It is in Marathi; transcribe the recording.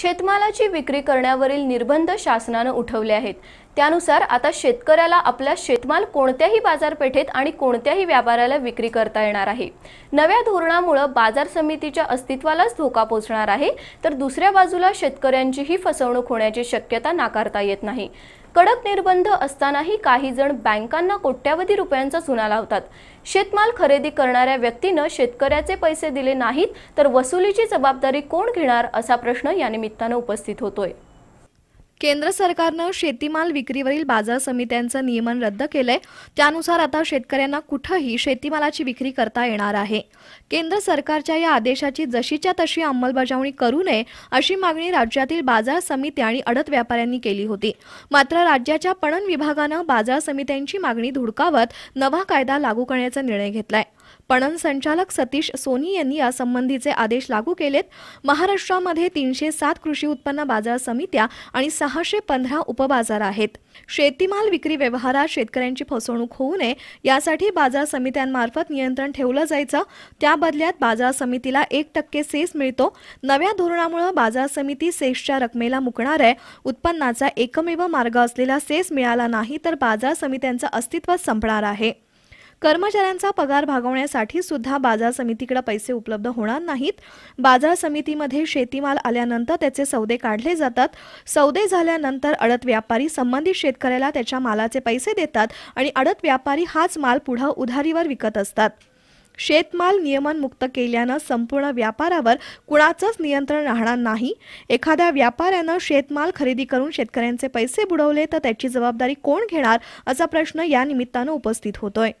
शेतमालाची विक्री करण्यावरील निर्बंध शासनानं उठवले आहेत त्यानुसार आता शेतकऱ्याला आपला शेतमाल कोणत्याही बाजारपेठेत आणि कोणत्याही व्यापाऱ्याला विक्री करता येणार आहे नव्या धोरणामुळे बाजार समितीच्या अस्तित्वालाच धोका पोहोचणार आहे तर दुसऱ्या बाजूला शेतकऱ्यांचीही फसवणूक होण्याची शक्यता नाकारता येत नाही कडक निर्बंध असतानाही काही जण बँकांना कोट्यावधी रुपयांचा चुना लावतात शेतमाल खरेदी करणाऱ्या व्यक्तीनं शेतकऱ्याचे पैसे दिले नाहीत तर वसुलीची जबाबदारी कोण घेणार असा प्रश्न या निमित्तानं उपस्थित होतोय केंद्र सरकारनं शेतीमाल विक्रीवरील बाजार समित्यांचं नियमन रद्द केलंय त्यानुसार आता शेतकऱ्यांना कुठंही शेतीमालाची विक्री करता येणार आहे केंद्र सरकारच्या या आदेशाची जशीच्या तशी अंमलबजावणी करू नये अशी मागणी राज्यातील बाजार समित्या आणि अडत व्यापाऱ्यांनी केली होती मात्र राज्याच्या पणन विभागानं बाजार समित्यांची मागणी धुडकावत नवा कायदा लागू करण्याचा निर्णय घेतलाय पणन संचालक सतीश सोनी यांनी यासंबंधीचे आदेश लागू केलेत महाराष्ट्रामध्ये तीनशे सात कृषी उत्पन्न बाजार समित्या आणि सहाशे पंधरा उपबाजार आहेत शेतीमाल विक्री व्यवहारात शेतकऱ्यांची फसवणूक होऊ नये यासाठी बाजार समित्यांमार्फत नियंत्रण ठेवलं जायचं त्या बदल्यात बाजार समितीला एक टक्के सेस मिळतो नव्या धोरणामुळे बाजार समिती सेसच्या रकमेला मुकणार आहे उत्पन्नाचा एकमेव मार्ग असलेला सेस मिळाला नाही तर बाजार समित्यांचं अस्तित्व संपणार आहे कर्मचाऱ्यांचा पगार भागवण्यासाठी सुद्धा बाजार समितीकडे पैसे उपलब्ध होणार नाहीत बाजार समितीमध्ये शेतीमाल आल्यानंतर त्याचे सौदे काढले जातात सौदे झाल्यानंतर अडत व्यापारी संबंधित शेतकऱ्याला त्याच्या मालाचे पैसे देतात आणि अडत व्यापारी हाच माल पुढं उधारीवर विकत असतात शेतमाल नियमन मुक्त केल्यानं संपूर्ण व्यापारावर कुणाचंच नियंत्रण राहणार नाही एखाद्या व्यापाऱ्यानं शेतमाल खरेदी करून शेतकऱ्यांचे पैसे बुडवले तर त्याची जबाबदारी कोण घेणार असा प्रश्न या निमित्तानं उपस्थित होतोय